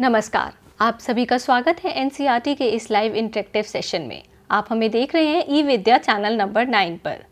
नमस्कार आप सभी का स्वागत है एनसीईआरटी के इस लाइव इंटरेक्टिव सेशन में आप हमें देख रहे हैं e Vidya channel number nine पर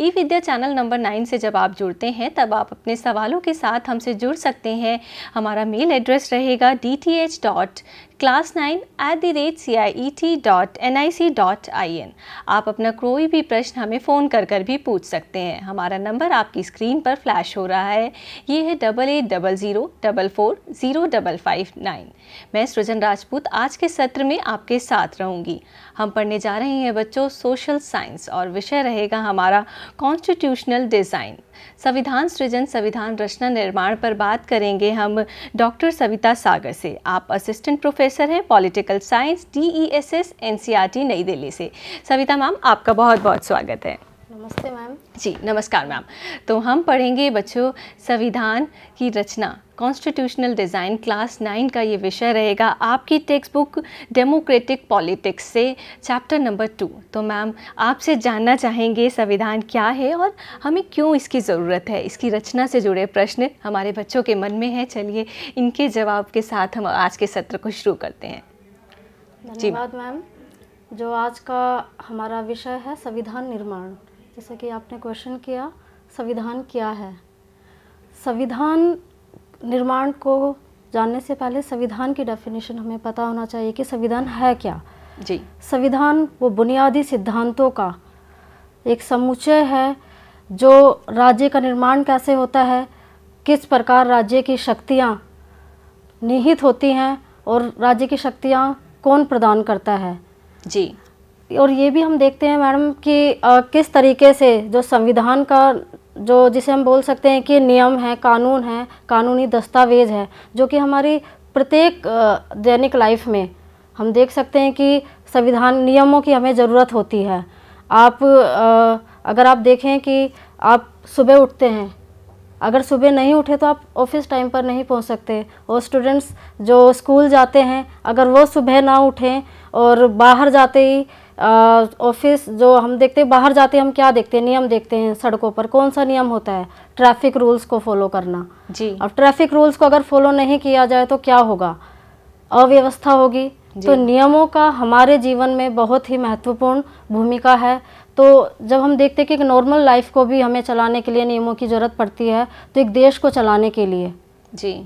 e Vidya channel number nine से जब आप जुड़ते हैं तब आप अपने सवालों के साथ हमसे जुड़ सकते हैं हमारा मेल एड्रेस रहेगा D T H dot class nine at the rate C I E T dot N I C dot I N आप अपना कोई भी प्रश्न हमें फ़ोन कर कर भी पूछ सकते हैं हमारा नंबर आपकी स्क्रीन पर फ्लैश हो रहा है ये है double eight double zero double four zero double five nine मैं सृजन राजपूत आज के सत्र में आपके साथ रहूँगी हम पढ़ने जा रहे हैं बच्चों सोशल साइंस और विषय रहेगा हमारा द्वारा कॉन्स्टिट्यूशनल डिज़ाइन संविधान सृजन संविधान रचना निर्माण पर बात करेंगे हम डॉक्टर सविता सागर से आप असिस्टेंट प्रोफेसर हैं political science D E S S N C R T नई दिल्ली से सविता मैम आपका बहुत बहुत स्वागत है नमस्ते मैम जी नमस्कार मैम तो हम पढ़ेंगे बच्चों संविधान की रचना कॉन्स्टिट्यूशनल डिज़ाइन क्लास नाइन का ये विषय रहेगा आपकी टेक्स्ट बुक डेमोक्रेटिक पॉलिटिक्स से चैप्टर नंबर टू तो मैम आपसे जानना चाहेंगे संविधान क्या है और हमें क्यों इसकी ज़रूरत है इसकी रचना से जुड़े प्रश्न हमारे बच्चों के मन में है चलिए इनके जवाब के साथ हम आज के सत्र को शुरू करते हैं धन्यवाद मैम जो आज का हमारा विषय है संविधान निर्माण जैसे कि आपने क्वेश्चन किया संविधान क्या है संविधान निर्माण को जानने से पहले संविधान की डेफिनेशन हमें पता होना चाहिए कि संविधान है क्या जी संविधान वो बुनियादी सिद्धांतों का एक समुच्चय है जो राज्य का निर्माण कैसे होता है किस प्रकार राज्य की शक्तियाँ निहित होती हैं और राज्य की शक्तियाँ कौन प्रदान करता है जी और ये भी हम देखते हैं मैडम कि आ, किस तरीके से जो संविधान का जो जिसे हम बोल सकते हैं कि नियम है कानून है कानूनी दस्तावेज़ है जो कि हमारी प्रत्येक दैनिक लाइफ में हम देख सकते हैं कि संविधान नियमों की हमें ज़रूरत होती है आप आ, अगर आप देखें कि आप सुबह उठते हैं अगर सुबह नहीं उठे तो आप ऑफिस टाइम पर नहीं पहुंच सकते और स्टूडेंट्स जो स्कूल जाते हैं अगर वो सुबह ना उठें और बाहर जाते ही ऑफिस जो हम देखते हैं बाहर जाते हैं हम क्या देखते हैं नियम देखते हैं सड़कों पर कौन सा नियम होता है ट्रैफिक रूल्स को फॉलो करना जी अब ट्रैफिक रूल्स को अगर फॉलो नहीं किया जाए तो क्या होगा अव्यवस्था होगी तो नियमों का हमारे जीवन में बहुत ही महत्वपूर्ण भूमिका है तो जब हम देखते हैं कि एक नॉर्मल लाइफ को भी हमें चलाने के लिए नियमों की ज़रूरत पड़ती है तो एक देश को चलाने के लिए जी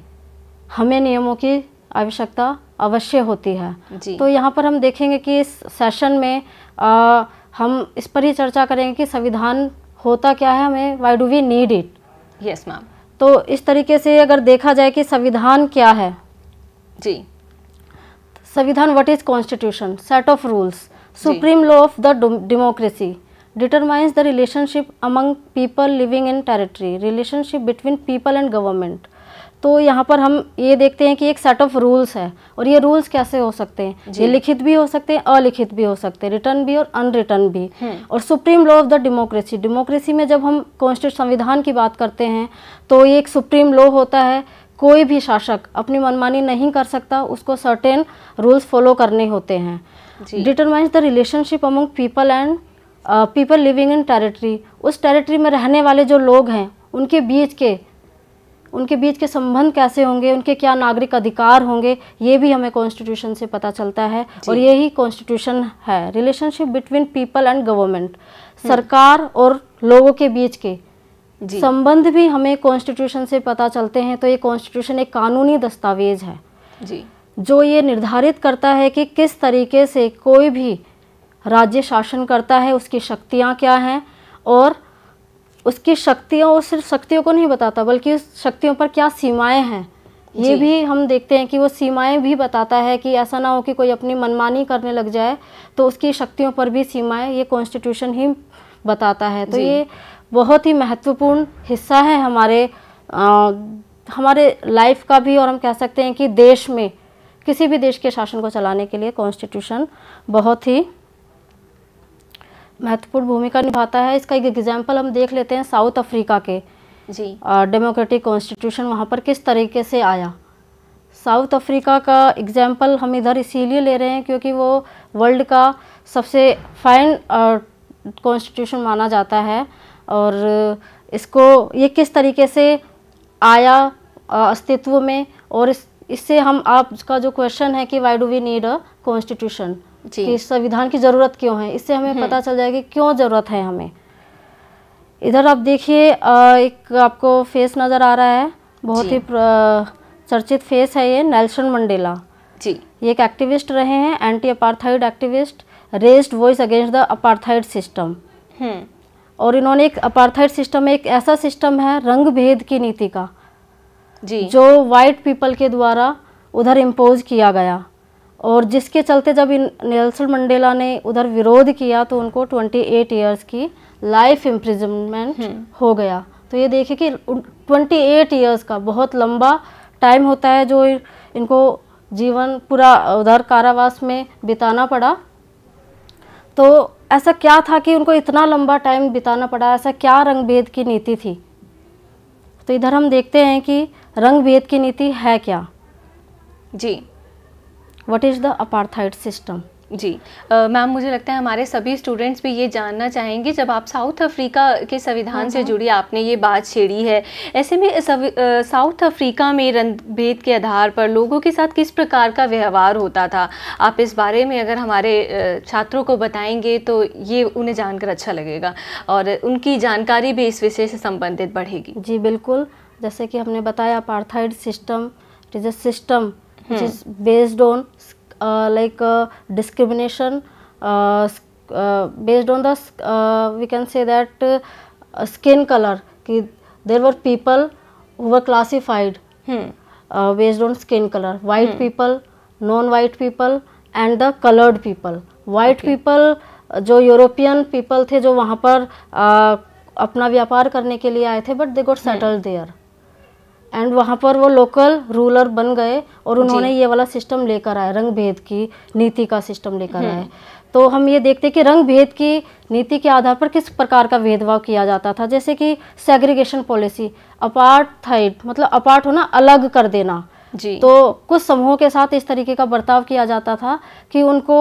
हमें नियमों की आवश्यकता अवश्य होती है तो यहाँ पर हम देखेंगे कि इस सेशन में आ, हम इस पर ही चर्चा करेंगे कि संविधान होता क्या है हमें why do we need it yes ma'am तो इस तरीके से अगर देखा जाए कि संविधान क्या है जी संविधान what is constitution set of rules supreme law of the democracy determines the relationship among people living in territory relationship between people and government तो यहाँ पर हम ये देखते हैं कि एक सेट ऑफ रूल्स है और ये रूल्स कैसे हो सकते हैं ये लिखित भी हो सकते हैं अलिखित भी हो सकते हैं रिटर्न भी और अनरिटर्न भी हम्म। और supreme law of the democracy democracy में जब हम कॉन्स्टिट्यूट संविधान की बात करते हैं तो ये एक सुप्रीम लॉ होता है कोई भी शासक अपनी मनमानी नहीं कर सकता उसको सर्टेन रूल्स फॉलो करने होते हैं determines the relationship among people and people living in territory उस टेरिटरी में रहने वाले जो लोग हैं उनके बीच के उनके बीच के संबंध कैसे होंगे उनके क्या नागरिक अधिकार होंगे ये भी हमें कॉन्स्टिट्यूशन से पता चलता है और यही कॉन्स्टिट्यूशन है relationship between people and government सरकार और लोगों के बीच के संबंध भी हमें कॉन्स्टिट्यूशन से पता चलते हैं तो ये कॉन्स्टिट्यूशन एक कानूनी दस्तावेज है जी जो ये निर्धारित करता है कि किस तरीके से कोई भी राज्य शासन करता है उसकी शक्तियाँ क्या हैं और उसकी शक्तियों वो सिर्फ शक्तियों को नहीं बताता बल्कि उस शक्तियों पर क्या सीमाएं हैं ये भी हम देखते हैं कि वो सीमाएं भी बताता है कि ऐसा ना हो कि कोई अपनी मनमानी करने लग जाए तो उसकी शक्तियों पर भी सीमाएं ये कॉन्स्टिट्यूशन ही बताता है तो ये बहुत ही महत्वपूर्ण हिस्सा है हमारे आ, हमारे लाइफ का भी और हम कह सकते हैं कि देश में किसी भी देश के शासन को चलाने के लिए कॉन्स्टिट्यूशन बहुत ही महत्वपूर्ण भूमिका निभाता है इसका एक एग्जाम्पल हम देख लेते हैं साउथ अफ्रीका के जी डेमोक्रेटिक कॉन्स्टिट्यूशन वहाँ पर किस तरीके से आया साउथ अफ्रीका का एग्जाम्पल हम इधर इसीलिए ले रहे हैं क्योंकि वो वर्ल्ड का सबसे फाइन कॉन्स्टिट्यूशन माना जाता है और इसको ये किस तरीके से आया अस्तित्व में और इस इससे हम आपका जो क्वेश्चन है कि why do we need a constitution कि संविधान की ज़रूरत क्यों है इससे हमें पता हम्म। चल जाएगा क्यों ज़रूरत है हमें इधर आप देखिए एक आपको फेस नज़र आ रहा है बहुत ही चर्चित फेस है ये नेल्सन मंडेला जी ये एक एक्टिविस्ट रहे हैं anti apartheid activist raised voice against the apartheid system और इन्होंने एक अपार्थाइड सिस्टम एक ऐसा सिस्टम है रंग भेद की नीति का जी जो वाइट पीपल के द्वारा उधर इम्पोज किया गया और जिसके चलते जब इन नेल्सन मंडेला ने उधर विरोध किया तो उनको 28 इयर्स की लाइफ इम्प्रिजमेंट हो गया तो ये देखिए कि 28 इयर्स का बहुत लंबा टाइम होता है जो इनको जीवन पूरा उधर कारावास में बिताना पड़ा तो ऐसा क्या था कि उनको इतना लंबा टाइम बिताना पड़ा ऐसा क्या रंगभेद की नीति थी तो इधर हम देखते हैं कि रंगभेद की नीति है क्या जी what is the apartheid system जी मैम मुझे लगता है हमारे सभी स्टूडेंट्स भी ये जानना चाहेंगे जब आप साउथ अफ्रीका के संविधान से हाँ, हाँ। जुड़ी आपने ये बात छेड़ी है ऐसे में साउथ अफ्रीका में रंगभेद के आधार पर लोगों के साथ किस प्रकार का व्यवहार होता था आप इस बारे में अगर हमारे छात्रों को बताएंगे तो ये उन्हें जानकर अच्छा लगेगा और उनकी जानकारी भी इस विषय से संबंधित बढ़ेगी जी बिल्कुल जैसे कि हमने बताया apartheid system is a system based on like discrimination based on the we can say that skin color ki there were people who were classified hmm. based on skin color white hmm. people non white people and the coloured people white people जो European people थे जो वहाँ पर आ, अपना व्यापार करने के लिए आए थे but they got settled there and वहाँ पर वो लोकल रूलर बन गए और उन्होंने ये वाला सिस्टम लेकर आया रंग भेद की नीति का सिस्टम लेकर आया हम्म। तो हम ये देखते हैं कि रंग भेद की नीति के आधार पर किस प्रकार का भेदभाव किया जाता था जैसे कि सेग्रीगेशन पॉलिसी अपार्ट थाइड मतलब अपार्ट होना अलग कर देना तो कुछ समूहों के साथ इस तरीके का बर्ताव किया जाता था कि उनको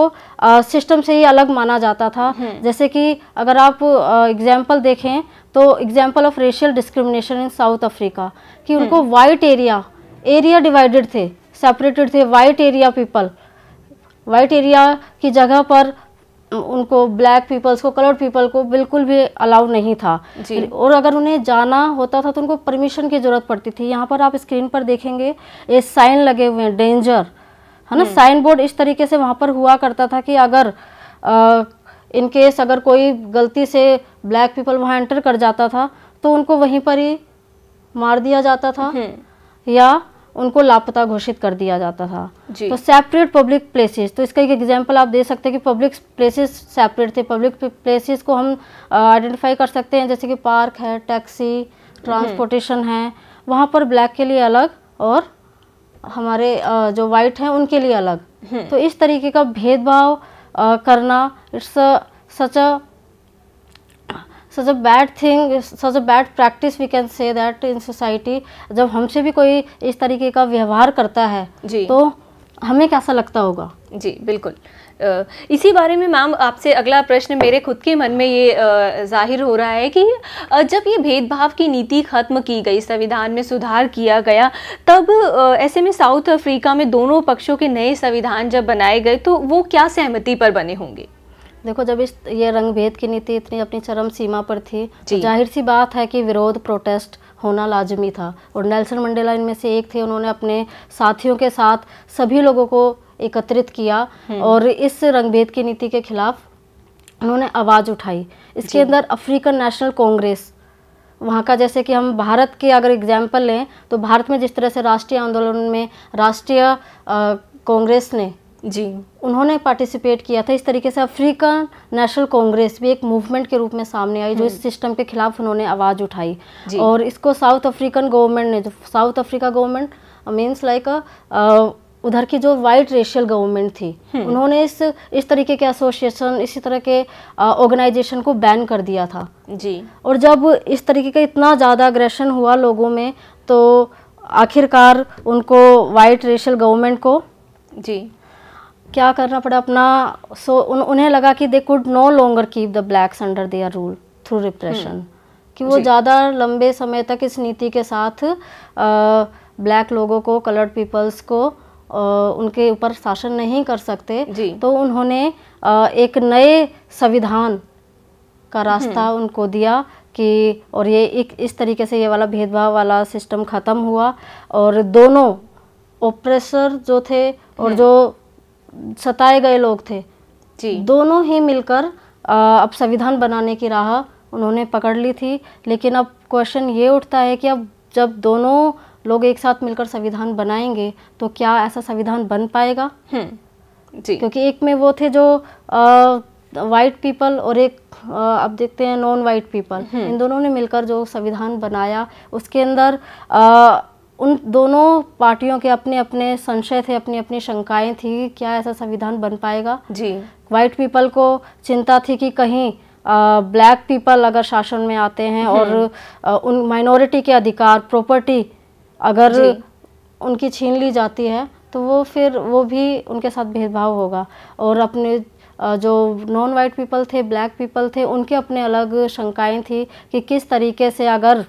सिस्टम से ही अलग माना जाता था हम्म। जैसे कि अगर आप एग्जाम्पल देखें तो example of racial discrimination in South Africa कि हम्म। उनको वाइट एरिया एरिया डिवाइडेड थे सेपरेटेड थे white area people white area की जगह पर उनको ब्लैक पीपल्स को कलर्ड पीपल को बिल्कुल भी अलाउ नहीं था और अगर उन्हें जाना होता था तो उनको परमिशन की ज़रूरत पड़ती थी यहाँ पर आप स्क्रीन पर देखेंगे ये साइन लगे हुए हैं डेंजर है ना साइन हम्म। बोर्ड इस तरीके से वहाँ पर हुआ करता था कि अगर इनकेस अगर कोई गलती से ब्लैक पीपल वहाँ एंटर कर जाता था तो उनको वहीं पर ही मार दिया जाता था हम्म। या उनको लापता घोषित कर दिया जाता था तो सेपरेट पब्लिक प्लेसेस तो इसका एक एग्जांपल आप दे सकते हैं कि पब्लिक प्लेसेस सेपरेट थे पब्लिक प्लेसेस को हम आइडेंटिफाई कर सकते हैं जैसे कि पार्क है टैक्सी हम्म। ट्रांसपोर्टेशन है वहाँ पर ब्लैक के लिए अलग और हमारे जो वाइट हैं उनके लिए अलग हम्म। तो इस तरीके का भेदभाव करना it's such a such a bad thing such a bad practice we can say that in society जब हमसे भी कोई इस तरीके का व्यवहार करता है जी तो हमें कैसा लगता होगा जी बिल्कुल इसी बारे में मैम आपसे अगला प्रश्न मेरे खुद के मन में ये जाहिर हो रहा है कि जब ये भेदभाव की नीति खत्म की गई संविधान में सुधार किया गया तब ऐसे में साउथ अफ्रीका में दोनों पक्षों के नए संविधान जब बनाए गए तो वो क्या सहमति पर बने होंगे देखो जब इस ये रंग भेद की नीति इतनी अपनी चरम सीमा पर थी तो जाहिर सी बात है कि विरोध प्रोटेस्ट होना लाजमी था और नेल्सन मंडेला इनमें से एक थे उन्होंने अपने साथियों के साथ सभी लोगों को एकत्रित किया हम्म। और इस रंगभेद की नीति के खिलाफ उन्होंने आवाज़ उठाई इसके अंदर अफ्रीकन नेशनल कांग्रेस वहाँ का जैसे कि हम भारत के अगर एग्जाम्पल लें तो भारत में जिस तरह से राष्ट्रीय आंदोलन में राष्ट्रीय कांग्रेस ने जी उन्होंने पार्टिसिपेट किया था इस तरीके से अफ्रीकन नेशनल कांग्रेस भी एक मूवमेंट के रूप में सामने आई जो इस सिस्टम हम्म। के खिलाफ उन्होंने आवाज़ उठाई और इसको साउथ अफ्रीकन गवर्नमेंट ने जो South Africa government means like उधर की जो वाइट रेशियल गवर्नमेंट थी हम्म। उन्होंने इस इस तरीके के एसोसिएशन इसी तरह के ऑर्गेनाइजेशन uh, को बैन कर दिया था जी और जब इस तरीके का इतना ज़्यादा अग्रेशन हुआ लोगों में तो आखिरकार उनको वाइट रेशियल गवर्नमेंट को जी क्या करना पड़ा अपना सो उन, उन्हें लगा कि they could no longer keep the blacks under their rule through repression कि वो ज़्यादा लंबे समय तक इस नीति के साथ ब्लैक लोगों को कलर्ड पीपल्स को आ, उनके ऊपर शासन नहीं कर सकते तो उन्होंने आ, एक नए संविधान का हम्म। रास्ता उनको दिया कि और ये एक इस तरीके से ये वाला भेदभाव वाला सिस्टम ख़त्म हुआ और दोनों ओप्रेसर जो थे और हम्म। जो सताए गए लोग थे जी दोनों ही मिलकर आ, अब संविधान बनाने की राह उन्होंने पकड़ ली थी लेकिन अब क्वेश्चन ये उठता है कि अब जब दोनों लोग एक साथ मिलकर संविधान बनाएंगे तो क्या ऐसा संविधान बन पाएगा हम्म, जी क्योंकि एक में वो थे जो वाइट पीपल और एक अब देखते हैं नॉन वाइट पीपल इन दोनों ने मिलकर जो संविधान बनाया उसके अंदर आ, उन दोनों पार्टियों के अपने अपने संशय थे अपनी अपनी शंकाएं थी क्या ऐसा संविधान बन पाएगा जी व्हाइट पीपल को चिंता थी कि कहीं ब्लैक पीपल अगर शासन में आते हैं और आ, हम्म। उन माइनॉरिटी के अधिकार प्रॉपर्टी अगर उनकी छीन ली जाती है तो वो फिर वो भी उनके साथ भेदभाव होगा और अपने जो नॉन वाइट पीपल थे ब्लैक पीपल थे उनके अपने अलग शंकाएं थी कि किस तरीके से अगर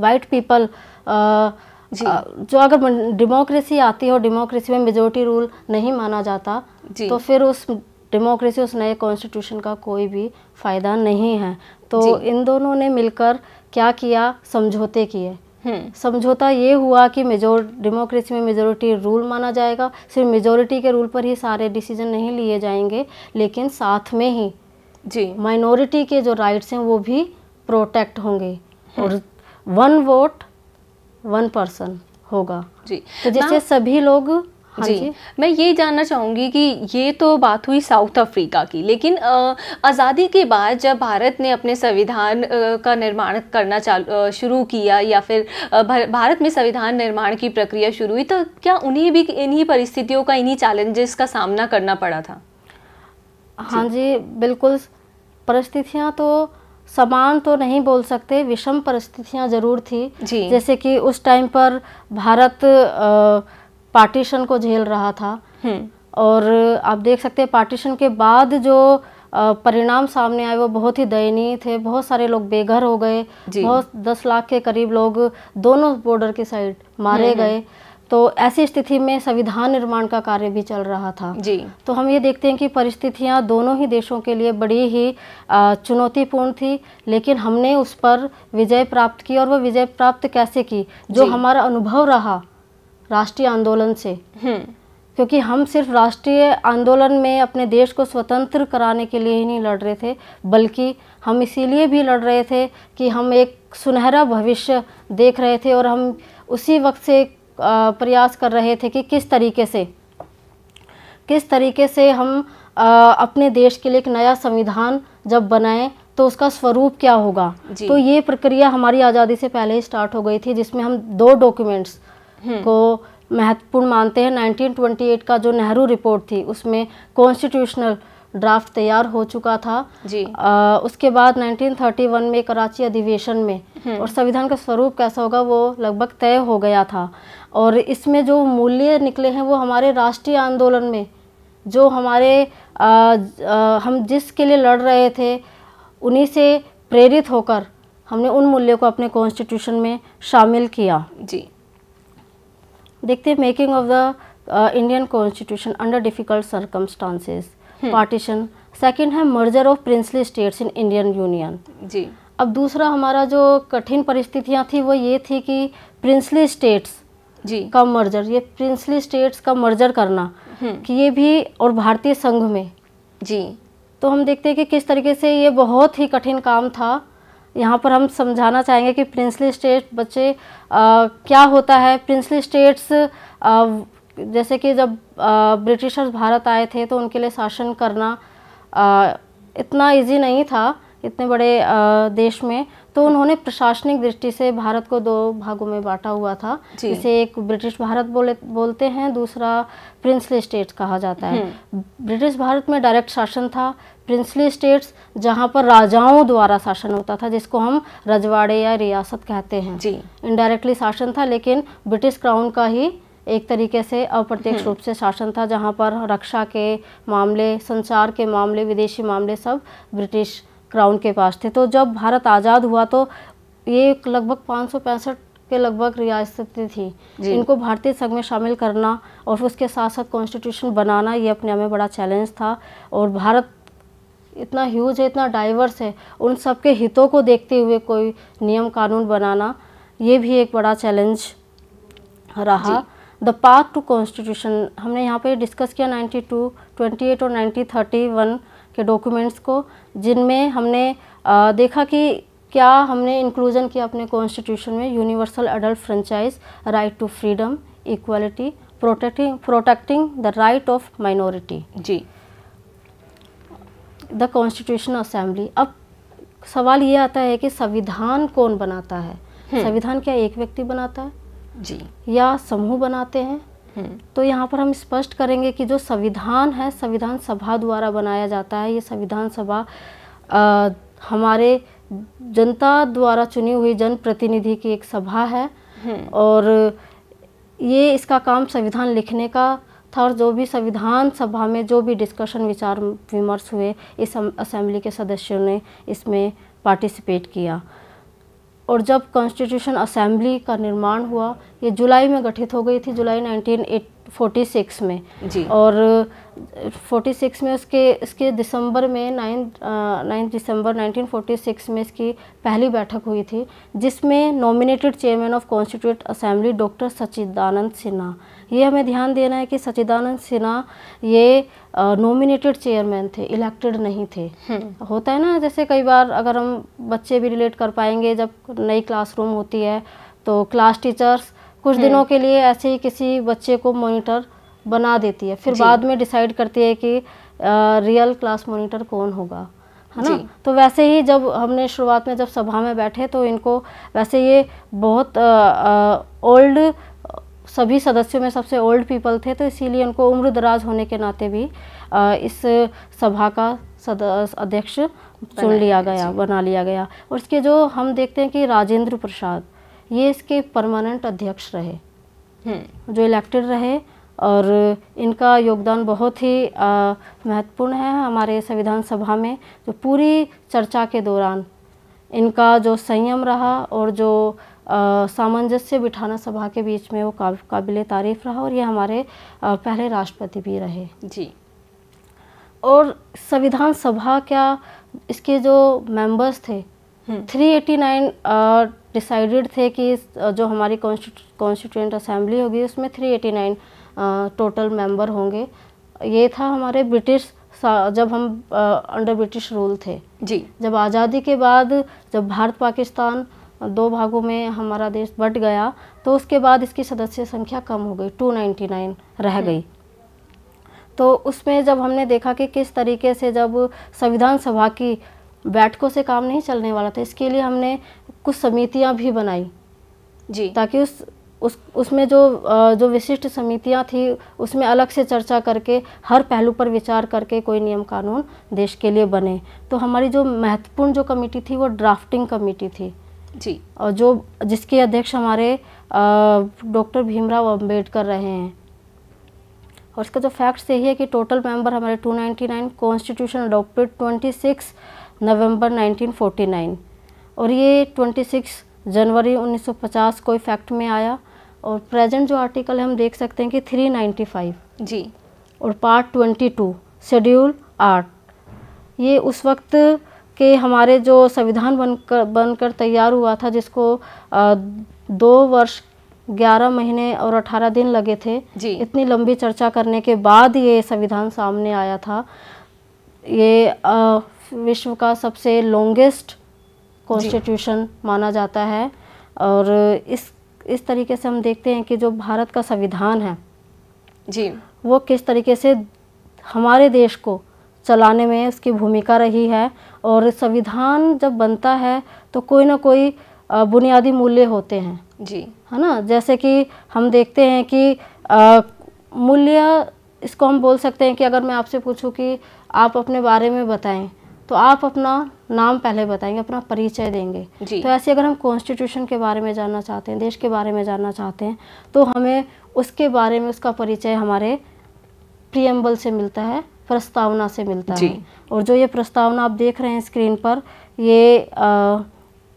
वाइट पीपल जो अगर डेमोक्रेसी आती है और डेमोक्रेसी में मेजोरिटी रूल नहीं माना जाता तो फिर उस डेमोक्रेसी उस नए कॉन्स्टिट्यूशन का कोई भी फ़ायदा नहीं है तो इन दोनों ने मिलकर क्या किया समझौते किए हम्म। समझौता ये हुआ कि मेजोर डेमोक्रेसी में मेजोरिटी रूल माना जाएगा सिर्फ मेजोरिटी के रूल पर ही सारे डिसीजन नहीं लिए जाएंगे लेकिन साथ में ही जी माइनॉरिटी के जो राइट्स हैं वो भी प्रोटेक्ट होंगे हम्म। और वन वोट वन पर्सन होगा जी तो जैसे सभी लोग हाँ जी, जी मैं ये जानना चाहूँगी कि ये तो बात हुई साउथ अफ्रीका की लेकिन आज़ादी के बाद जब भारत ने अपने संविधान का निर्माण करना चालू शुरू किया या फिर भारत में संविधान निर्माण की प्रक्रिया शुरू हुई तो क्या उन्हें भी इन्हीं परिस्थितियों का इन्हीं चैलेंजेस का सामना करना पड़ा था हाँ जी, जी बिल्कुल परिस्थितियाँ तो समान तो नहीं बोल सकते विषम परिस्थितियां जरूर थी जी। जैसे कि उस टाइम पर भारत पार्टीशन को झेल रहा था हम्म। और आप देख सकते हैं पार्टीशन के बाद जो परिणाम सामने आए वो बहुत ही दयनीय थे बहुत सारे लोग बेघर हो गए बहुत दस लाख के करीब लोग दोनों बॉर्डर की साइड मारे हम्म, हम्म। गए तो ऐसी स्थिति में संविधान निर्माण का कार्य भी चल रहा था जी तो हम ये देखते हैं कि परिस्थितियाँ दोनों ही देशों के लिए बड़ी ही चुनौतीपूर्ण थी लेकिन हमने उस पर विजय प्राप्त की और वह विजय प्राप्त कैसे की जो हमारा अनुभव रहा राष्ट्रीय आंदोलन से हम्म। क्योंकि हम सिर्फ राष्ट्रीय आंदोलन में अपने देश को स्वतंत्र कराने के लिए ही नहीं लड़ रहे थे बल्कि हम इसीलिए भी लड़ रहे थे कि हम एक सुनहरा भविष्य देख रहे थे और हम उसी वक्त से प्रयास कर रहे थे कि किस तरीके से किस तरीके से हम अपने देश के लिए एक नया संविधान जब बनाएं तो उसका स्वरूप क्या होगा तो ये प्रक्रिया हमारी आज़ादी से पहले ही स्टार्ट हो गई थी जिसमें हम दो डॉक्यूमेंट्स हम्म। को महत्वपूर्ण मानते हैं 1928 का जो नेहरू रिपोर्ट थी उसमें कॉन्स्टिट्यूशनल ड्राफ्ट तैयार हो चुका था जी आ, उसके बाद 1931 में कराची अधिवेशन में हम्म। और संविधान का स्वरूप कैसा होगा वो लगभग तय हो गया था और इसमें जो मूल्य निकले हैं वो हमारे राष्ट्रीय आंदोलन में जो हमारे आ, आ, हम जिसके लिए लड़ रहे थे उन्हीं से प्रेरित होकर हमने उन मूल्यों को अपने कॉन्स्टिट्यूशन में शामिल किया जी देखते हैं making of the Indian constitution under difficult circumstances हम्म। पार्टीशन सेकंड है merger of princely states in Indian union जी अब दूसरा हमारा जो कठिन परिस्थितियाँ थी वो ये थी कि प्रिंसली स्टेट्स जी का मर्जर ये प्रिंसली स्टेट्स का मर्जर करना हम्म। कि ये भी और भारतीय संघ में जी तो हम देखते हैं कि किस तरीके से ये बहुत ही कठिन काम था यहाँ पर हम समझाना चाहेंगे कि प्रिंसली स्टेट बच्चे आ, क्या होता है प्रिंसली स्टेट्स जैसे कि जब ब्रिटिशर्स भारत आए थे तो उनके लिए शासन करना आ, इतना इजी नहीं था इतने बड़े आ, देश में तो उन्होंने प्रशासनिक दृष्टि से भारत को दो भागों में बांटा हुआ था जिसे एक ब्रिटिश भारत बोले बोलते हैं दूसरा प्रिंसली स्टेट्स कहा जाता है हम्म। ब्रिटिश भारत में डायरेक्ट शासन था प्रिंसली स्टेट्स जहाँ पर राजाओं द्वारा शासन होता था जिसको हम रजवाड़े या रियासत कहते हैं जी इनडायरेक्टली शासन था लेकिन ब्रिटिश क्राउन का ही एक तरीके से अप्रत्यक्ष हम्म। रूप से शासन था जहाँ पर रक्षा के मामले संचार के मामले विदेशी मामले सब ब्रिटिश क्राउन के पास थे तो जब भारत आज़ाद हुआ तो ये लगभग पाँच के लगभग रियासतें थी इनको भारतीय संघ में शामिल करना और उसके साथ साथ कॉन्स्टिट्यूशन बनाना ये अपने आप में बड़ा चैलेंज था और भारत इतना ह्यूज है इतना डाइवर्स है उन सबके हितों को देखते हुए कोई नियम कानून बनाना ये भी एक बड़ा चैलेंज रहा द पाथ टू कॉन्स्टिट्यूशन हमने यहाँ पे डिस्कस किया 92, 28 और 90, 31 के डॉक्यूमेंट्स को जिनमें हमने आ, देखा कि क्या हमने इंक्लूजन किया अपने कॉन्स्टिट्यूशन में universal adult franchise right to freedom equality protecting protecting the right of minority जी द कॉन्स्टिट्यूशन असेंबली अब सवाल ये आता है कि संविधान कौन बनाता है हम्म। संविधान क्या एक व्यक्ति बनाता है जी या समूह बनाते हैं हम्म। तो यहाँ पर हम स्पष्ट करेंगे कि जो संविधान है संविधान सभा द्वारा बनाया जाता है ये संविधान सभा हमारे जनता द्वारा चुनी हुई जनप्रतिनिधि की एक सभा है हम्म। और ये इसका काम संविधान लिखने का था और जो भी संविधान सभा में जो भी डिस्कशन विचार विमर्श हुए इस असेंबली के सदस्यों ने इसमें पार्टिसिपेट किया और जब कॉन्स्टिट्यूशन असेंबली का निर्माण हुआ ये जुलाई में गठित हो गई थी जुलाई 1946 में जी और 46 में उसके इसके दिसंबर में नाइन नाइन्थ दिसंबर 1946 में इसकी पहली बैठक हुई थी जिसमें nominated chairman of constitute assembly doctor Sachchidananda Sinha ये हमें ध्यान देना है कि सचिदानंद सिन्हा ये नॉमिनेटेड चेयरमैन थे इलेक्टेड नहीं थे हम्म। होता है ना जैसे कई बार अगर हम बच्चे भी रिलेट कर पाएंगे जब नई क्लासरूम होती है तो क्लास टीचर्स कुछ दिनों हम्म। के लिए ऐसे ही किसी बच्चे को मोनिटर बना देती है फिर बाद में डिसाइड करती है कि रियल क्लास मोनिटर कौन होगा है ना तो वैसे ही जब हमने शुरुआत में जब सभा में बैठे तो इनको वैसे ये बहुत ओल्ड सभी सदस्यों में सबसे ओल्ड पीपल थे तो इसीलिए उनको उम्र दराज होने के नाते भी इस सभा का सदस्य अध्यक्ष चुन लिया गया बना लिया गया और इसके जो हम देखते हैं कि राजेंद्र प्रसाद ये इसके परमानेंट अध्यक्ष रहे हम्म। जो इलेक्टेड रहे और इनका योगदान बहुत ही महत्वपूर्ण है हमारे संविधान सभा में जो पूरी चर्चा के दौरान इनका जो संयम रहा और जो सामंजस्य बिठाना सभा के बीच में वो काबिल तारीफ़ रहा और ये हमारे पहले राष्ट्रपति भी रहे जी और संविधान सभा क्या इसके जो मेंबर्स थे 389 हम्म। डिसाइडेड थे कि जो हमारी कॉन्स्टिट्यूंट असेंबली होगी उसमें 389 टोटल मेंबर होंगे ये था हमारे ब्रिटिश जब हम अंडर ब्रिटिश रूल थे जी जब आज़ादी के बाद जब भारत पाकिस्तान दो भागों में हमारा देश बट गया तो उसके बाद इसकी सदस्य संख्या कम हो गई 299 रह गई तो उसमें जब हमने देखा कि किस तरीके से जब संविधान सभा की बैठकों से काम नहीं चलने वाला था इसके लिए हमने कुछ समितियां भी बनाई जी ताकि उस उस उसमें जो जो विशिष्ट समितियां थी उसमें अलग से चर्चा करके हर पहलू पर विचार करके कोई नियम कानून देश के लिए बने तो हमारी जो महत्वपूर्ण जो कमेटी थी वो ड्राफ्टिंग कमेटी थी जी और जो जिसके अध्यक्ष हमारे डॉक्टर भीमराव अम्बेडकर रहे हैं और इसका जो फैक्ट्स यही है कि टोटल मेंबर हमारे 299 कॉन्स्टिट्यूशन अडोप्टेड 26 नवंबर 1949 और ये 26 जनवरी 1950 को इफेक्ट में आया और प्रेजेंट जो आर्टिकल हम देख सकते हैं कि 395 जी और पार्ट 22 शेड्यूल आर्ट ये उस वक्त कि हमारे जो संविधान बनकर बनकर तैयार हुआ था जिसको दो वर्ष ग्यारह महीने और अठारह दिन लगे थे जी। इतनी लंबी चर्चा करने के बाद ये संविधान सामने आया था ये आ, विश्व का सबसे लॉन्गेस्ट कॉन्स्टिट्यूशन माना जाता है और इस इस तरीके से हम देखते हैं कि जो भारत का संविधान है जी वो किस तरीके से हमारे देश को चलाने में उसकी भूमिका रही है और संविधान जब बनता है तो कोई ना कोई बुनियादी मूल्य होते हैं जी है ना जैसे कि हम देखते हैं कि मूल्य इसको हम बोल सकते हैं कि अगर मैं आपसे पूछूं कि आप अपने बारे में बताएं तो आप अपना नाम पहले बताएंगे अपना परिचय देंगे जी। तो ऐसे अगर हम कॉन्स्टिट्यूशन के बारे में जानना चाहते हैं देश के बारे में जानना चाहते हैं तो हमें उसके बारे में उसका परिचय हमारे प्रियम्बल से मिलता है प्रस्तावना से मिलता है और जो ये प्रस्तावना आप देख रहे हैं स्क्रीन पर ये आ,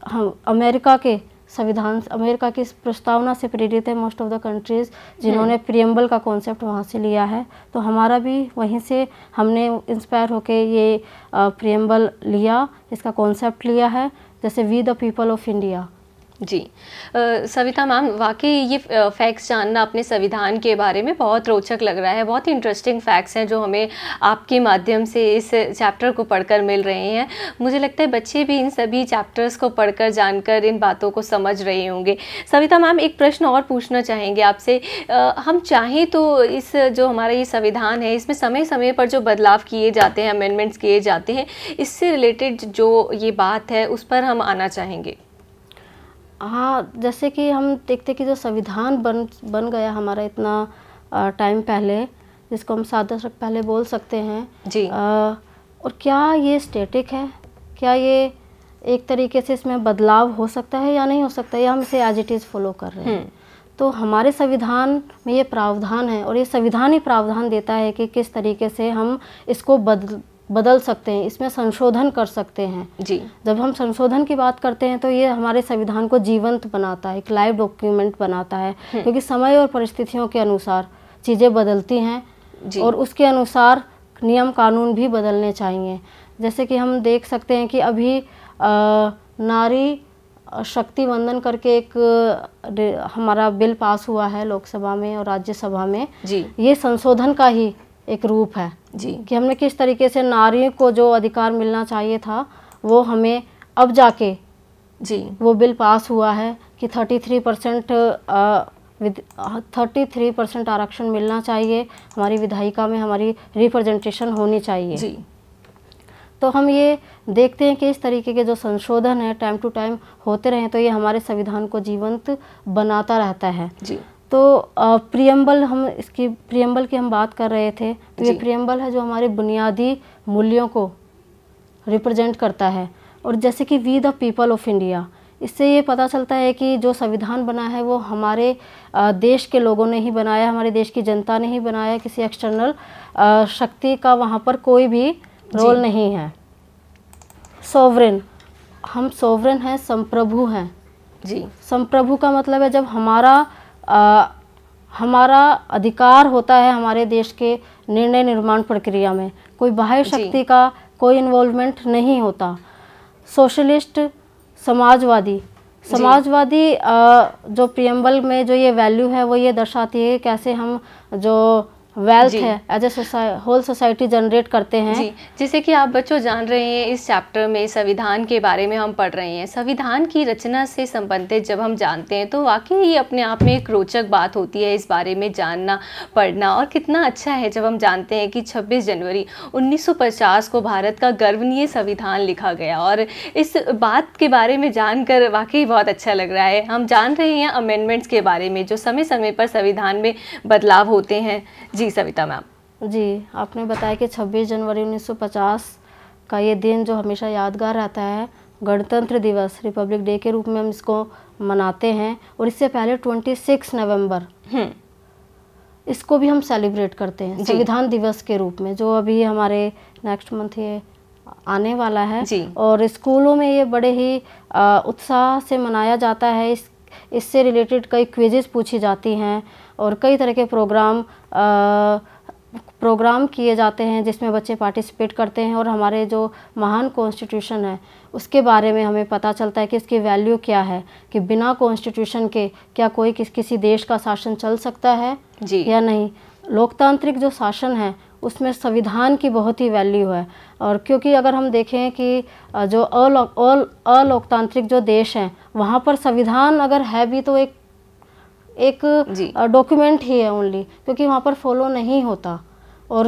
हम अमेरिका के संविधान अमेरिका की प्रस्तावना से प्रेरित है मोस्ट ऑफ द कंट्रीज़ जिन्होंने प्रियम्बल हम्म। का कॉन्सेप्ट वहाँ से लिया है तो हमारा भी वहीं से हमने इंस्पायर होके ये प्रियम्बल लिया इसका कॉन्सेप्ट लिया है जैसे we the people of India जी आ, सविता मैम वाकई ये फैक्ट्स जानना अपने संविधान के बारे में बहुत रोचक लग रहा है बहुत इंटरेस्टिंग फैक्ट्स हैं जो हमें आपके माध्यम से इस चैप्टर को पढ़कर मिल रहे हैं मुझे लगता है बच्चे भी इन सभी चैप्टर्स को पढ़कर जानकर इन बातों को समझ रहे होंगे सविता मैम एक प्रश्न और पूछना चाहेंगे आपसे हम चाहें तो इस जो हमारा ये संविधान है इसमें समय समय पर जो बदलाव किए जाते हैं अमेंडमेंट्स किए जाते हैं इससे रिलेटेड जो ये बात है उस पर हम आना चाहेंगे हाँ जैसे कि हम देखते कि जो संविधान बन बन गया हमारा इतना टाइम पहले जिसको हम सात दशक पहले बोल सकते हैं जी आ, और क्या ये स्टेटिक है क्या ये एक तरीके से इसमें बदलाव हो सकता है या नहीं हो सकता या हम इसे एज इट इज़ फॉलो कर रहे हैं हम्म। तो हमारे संविधान में ये प्रावधान है और ये संविधान ही प्रावधान देता है कि किस तरीके से हम इसको बदल बदल सकते हैं इसमें संशोधन कर सकते हैं जी जब हम संशोधन की बात करते हैं तो ये हमारे संविधान को जीवंत बनाता है एक लाइव डॉक्यूमेंट बनाता है हम्म। क्योंकि समय और परिस्थितियों के अनुसार चीज़ें बदलती हैं और उसके अनुसार नियम कानून भी बदलने चाहिए जैसे कि हम देख सकते हैं कि अभी आ, नारी शक्ति वंदन करके एक हमारा बिल पास हुआ है लोकसभा में और राज्यसभा में जी ये संशोधन का ही एक रूप है जी कि हमने किस तरीके से नारियों को जो अधिकार मिलना चाहिए था वो हमें अब जाके जी वो बिल पास हुआ है कि thirty three percent thirty three percent आरक्षण मिलना चाहिए हमारी विधायिका में हमारी रिप्रेजेंटेशन होनी चाहिए जी तो हम ये देखते हैं कि इस तरीके के जो संशोधन है टाइम टू टाइम होते रहें तो ये हमारे संविधान को जीवंत बनाता रहता है जी तो प्रियम्बल हम इसकी प्रियम्बल की हम बात कर रहे थे तो ये प्रियम्बल है जो हमारे बुनियादी मूल्यों को रिप्रेजेंट करता है और जैसे कि we the people of India इससे ये पता चलता है कि जो संविधान बना है वो हमारे देश के लोगों ने ही बनाया हमारे देश की जनता ने ही बनाया किसी एक्सटर्नल शक्ति का वहाँ पर कोई भी रोल नहीं है सोवरेन हम सोवरेन हैं संप्रभु हैं जी संप्रभु का मतलब है जब हमारा हमारा अधिकार होता है हमारे देश के निर्णय निर्माण प्रक्रिया में कोई बाह्य शक्ति का कोई इन्वॉल्वमेंट नहीं होता सोशलिस्ट समाजवादी समाजवादी जो प्रियम्बल में जो ये वैल्यू है वो ये दर्शाती है कैसे हम जो वेल्थ है as a whole society generate करते हैं जी जैसे कि आप बच्चों जान रहे हैं इस चैप्टर में संविधान के बारे में हम पढ़ रहे हैं संविधान की रचना से संबंधित जब हम जानते हैं तो वाकई ये अपने आप में एक रोचक बात होती है इस बारे में जानना पढ़ना और कितना अच्छा है जब हम जानते हैं कि छब्बीस जनवरी 1950 को भारत का गर्वनीय संविधान लिखा गया और इस बात के बारे में जानकर वाकई बहुत अच्छा लग रहा है हम जान रहे हैं अमेंडमेंट्स के बारे में जो समय समय पर संविधान में बदलाव होते हैं जी सविता मैम जी आपने बताया कि 26 जनवरी 1950 का ये दिन जो हमेशा यादगार रहता है गणतंत्र दिवस रिपब्लिक डे के रूप में हम इसको मनाते हैं और इससे पहले 26 नवंबर हम्म। इसको भी हम सेलिब्रेट करते हैं संविधान दिवस के रूप में जो अभी हमारे नेक्स्ट मंथ ये आने वाला है और स्कूलों में ये बड़े ही उत्साह से मनाया जाता है इस इससे रिलेटेड कई क्विजेज पूछी जाती हैं और कई तरह के प्रोग्राम प्रोग्राम किए जाते हैं जिसमें बच्चे पार्टिसिपेट करते हैं और हमारे जो महान कॉन्स्टिट्यूशन है उसके बारे में हमें पता चलता है कि इसकी वैल्यू क्या है कि बिना कॉन्स्टिट्यूशन के क्या कोई किस किसी देश का शासन चल सकता है जी या नहीं लोकतांत्रिक जो शासन है उसमें संविधान की बहुत ही वैल्यू है और क्योंकि अगर हम देखें कि जो अलोकतांत्रिक जो देश हैं वहाँ पर संविधान अगर है भी तो एक एक डॉक्यूमेंट ही है ओनली क्योंकि वहाँ पर फॉलो नहीं होता और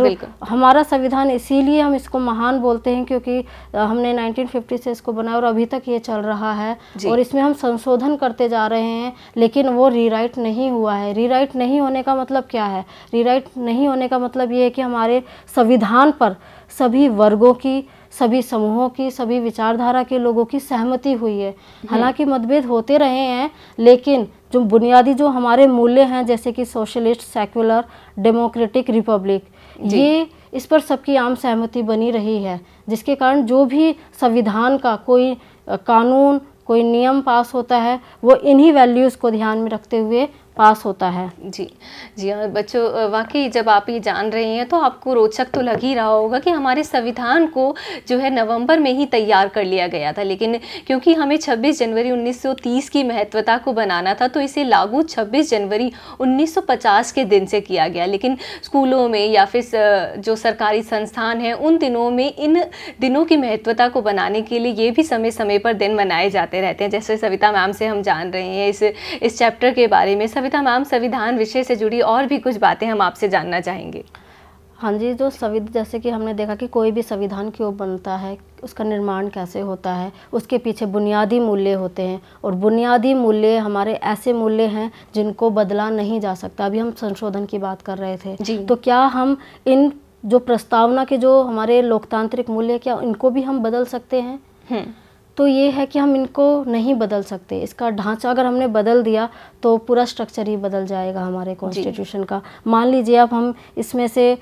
हमारा संविधान इसीलिए हम इसको महान बोलते हैं क्योंकि हमने 1950 से इसको बनाया और अभी तक ये चल रहा है और इसमें हम संशोधन करते जा रहे हैं लेकिन वो रीराइट नहीं हुआ है रीराइट नहीं होने का मतलब क्या है रीराइट नहीं होने का मतलब ये है कि हमारे संविधान पर सभी वर्गों की सभी समूहों की सभी विचारधारा के लोगों की सहमति हुई है हालांकि मतभेद होते रहे हैं लेकिन जो बुनियादी जो हमारे मूल्य हैं जैसे कि सोशलिस्ट सेक्युलर डेमोक्रेटिक रिपब्लिक ये इस पर सबकी आम सहमति बनी रही है जिसके कारण जो भी संविधान का कोई कानून कोई नियम पास होता है वो इन्हीं वैल्यूज़ को ध्यान में रखते हुए पास होता है जी जी हाँ बच्चों वाकई जब आप ये जान रहे हैं तो आपको रोचक तो लग ही रहा होगा कि हमारे संविधान को जो है नवंबर में ही तैयार कर लिया गया था लेकिन क्योंकि हमें 26 जनवरी 1930 की महत्वता को बनाना था तो इसे लागू 26 जनवरी 1950 के दिन से किया गया लेकिन स्कूलों में या फिर जो सरकारी संस्थान हैं उन दिनों में इन दिनों की महत्वता को बनाने के लिए ये भी समय समय पर दिन मनाए जाते रहते हैं जैसे सविता मैम से हम जान रहे हैं इस इस चैप्टर के बारे में सब सविता मैम संविधान विषय से जुड़ी और भी कुछ बातें हम आपसे जानना चाहेंगे हाँ जी जो संविध जैसे कि हमने देखा कि कोई भी संविधान क्यों बनता है उसका निर्माण कैसे होता है उसके पीछे बुनियादी मूल्य होते हैं और बुनियादी मूल्य हमारे ऐसे मूल्य हैं जिनको बदला नहीं जा सकता अभी हम संशोधन की बात कर रहे थे जी। तो क्या हम इन जो प्रस्तावना के जो हमारे लोकतांत्रिक मूल्य क्या इनको भी हम बदल सकते हैं हम्म। तो ये है कि हम इनको नहीं बदल सकते इसका ढांचा अगर हमने बदल दिया तो पूरा स्ट्रक्चर ही बदल जाएगा हमारे कॉन्स्टिट्यूशन का मान लीजिए अब हम इसमें से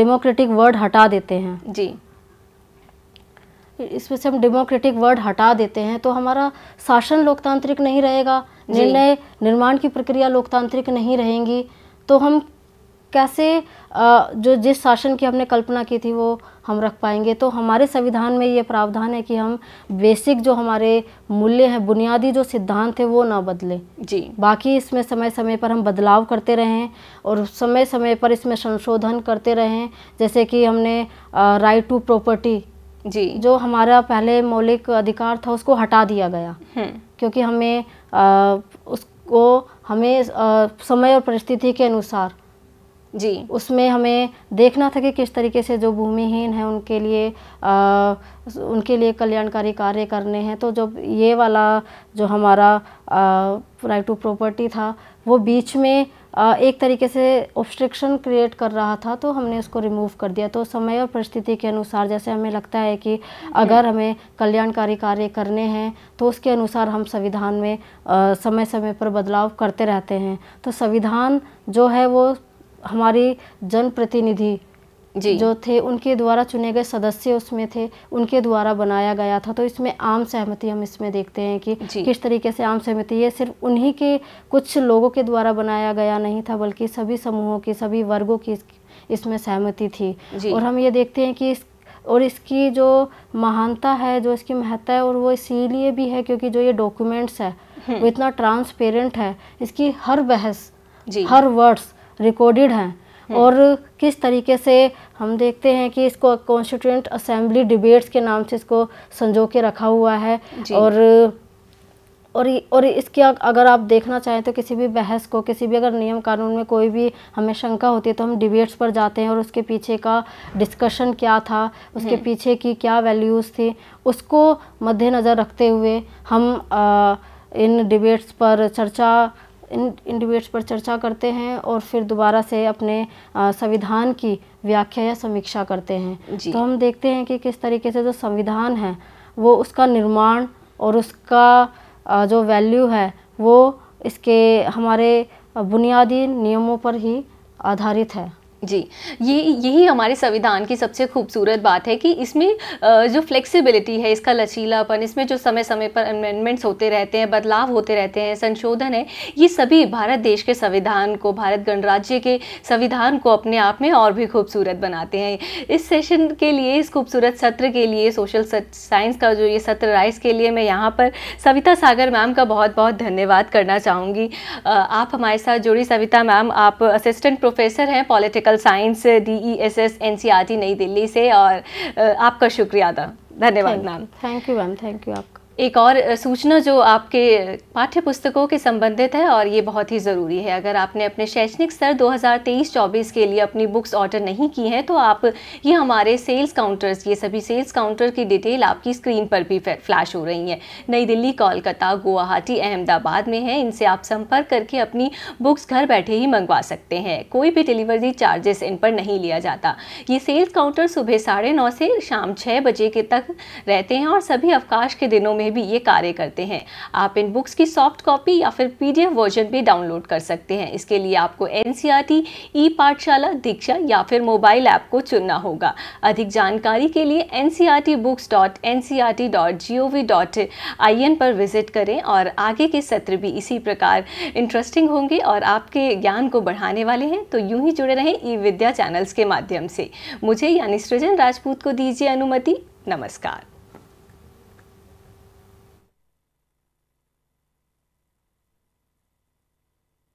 डेमोक्रेटिक वर्ड हटा देते हैं जी इसमें से हम डेमोक्रेटिक वर्ड हटा देते हैं तो हमारा शासन लोकतांत्रिक नहीं रहेगा निर्णय निर्माण की प्रक्रिया लोकतांत्रिक नहीं रहेंगी तो हम कैसे जो जिस शासन की हमने कल्पना की थी वो हम रख पाएंगे तो हमारे संविधान में ये प्रावधान है कि हम बेसिक जो हमारे मूल्य हैं बुनियादी जो सिद्धांत है वो ना बदले जी बाकी इसमें समय समय पर हम बदलाव करते रहें और समय समय पर इसमें संशोधन करते रहें जैसे कि हमने राइट टू प्रॉपर्टी जी जो हमारा पहले मौलिक अधिकार था उसको हटा दिया गया हम्म। क्योंकि हमें आ, उसको हमें आ, समय और परिस्थिति के अनुसार जी उसमें हमें देखना था कि किस तरीके से जो भूमिहीन है उनके लिए आ, उनके लिए कल्याणकारी कार्य करने हैं तो जब ये वाला जो हमारा राइट टू प्रॉपर्टी था वो बीच में आ, एक तरीके से ऑब्स्ट्रिक्शन क्रिएट कर रहा था तो हमने उसको रिमूव कर दिया तो समय और परिस्थिति के अनुसार जैसे हमें लगता है कि अगर हमें कल्याणकारी कार्य करने हैं तो उसके अनुसार हम संविधान में आ, समय समय पर बदलाव करते रहते हैं तो संविधान जो है वो हमारे जनप्रतिनिधि जो थे उनके द्वारा चुने गए सदस्य उसमें थे उनके द्वारा बनाया गया था तो इसमें आम सहमति हम इसमें देखते हैं कि किस तरीके से आम सहमति ये सिर्फ उन्हीं के कुछ लोगों के द्वारा बनाया गया नहीं था बल्कि सभी समूहों की सभी वर्गों की इसमें सहमति थी और हम ये देखते हैं कि इस और इसकी जो महानता है जो इसकी महत्ता है और वो इसीलिए भी है क्योंकि जो ये डॉक्यूमेंट्स है हम्म। वो इतना ट्रांसपेरेंट है इसकी हर बहस हर वर्ड्स रिकॉर्डेड हैं हम्म। और किस तरीके से हम देखते हैं कि इसको कॉन्स्टिट्यूंट असेंबली डिबेट्स के नाम से इसको संजो के रखा हुआ है और और और इसके अगर आप देखना चाहें तो किसी भी बहस को किसी भी अगर नियम कानून में कोई भी हमें शंका होती है तो हम डिबेट्स पर जाते हैं और उसके पीछे का डिस्कशन क्या था उसके हम्म। पीछे की क्या वैल्यूज़ थी उसको मद्देनज़र रखते हुए हम आ, इन डिबेट्स पर चर्चा इन इन डिबेट्स पर चर्चा करते हैं और फिर दोबारा से अपने संविधान की व्याख्या या समीक्षा करते हैं तो हम देखते हैं कि किस तरीके से जो संविधान है वो उसका निर्माण और उसका जो वैल्यू है वो इसके हमारे बुनियादी नियमों पर ही आधारित है जी ये यही हमारे संविधान की सबसे खूबसूरत बात है कि इसमें जो फ्लेक्सिबिलिटी है इसका लचीलापन इसमें जो समय समय पर अमेंडमेंट्स होते रहते हैं बदलाव होते रहते हैं संशोधन है ये सभी भारत देश के संविधान को भारत गणराज्य के संविधान को अपने आप में और भी खूबसूरत बनाते हैं इस सेशन के लिए इस खूबसूरत सत्र के लिए सोशल साइंस का जो ये सत्र रहा इसके लिए मैं यहाँ पर सविता सागर मैम का बहुत बहुत धन्यवाद करना चाहूँगी आप हमारे साथ जुड़ी सविता मैम आप असिस्टेंट प्रोफेसर हैं political political science D E S S N C R T नई दिल्ली से और आपका शुक्रिया था धन्यवाद ma'am thank you ma'am thank you आपका एक और सूचना जो आपके पाठ्य पुस्तकों के संबंधित है और ये बहुत ही ज़रूरी है अगर आपने अपने शैक्षणिक स्तर 2023-24 के लिए अपनी बुक्स ऑर्डर नहीं की हैं तो आप ये हमारे सेल्स काउंटर्स ये सभी सेल्स काउंटर की डिटेल आपकी स्क्रीन पर भी फ्लैश हो रही हैं नई दिल्ली कोलकाता गुवाहाटी अहमदाबाद में है इनसे आप संपर्क करके अपनी बुक्स घर बैठे ही मंगवा सकते हैं कोई भी डिलीवरी चार्जेस इन पर नहीं लिया जाता ये सेल्स काउंटर सुबह साढ़े से शाम छः बजे के तक रहते हैं और सभी अवकाश के दिनों में में भी ये कार्य करते हैं आप इन बुक्स की सॉफ्ट कॉपी या फिर पीडीएफ वर्जन भी डाउनलोड कर सकते हैं इसके लिए आपको एन ई e पाठशाला दीक्षा या फिर मोबाइल ऐप को चुनना होगा अधिक जानकारी के लिए एन एन e e पर विजिट करें और आगे के सत्र भी इसी प्रकार इंटरेस्टिंग होंगे और आपके ज्ञान को बढ़ाने वाले हैं तो यूं ही जुड़े रहें ई विद्या चैनल्स के माध्यम से मुझे यानी सृजन राजपूत को दीजिए अनुमति नमस्कार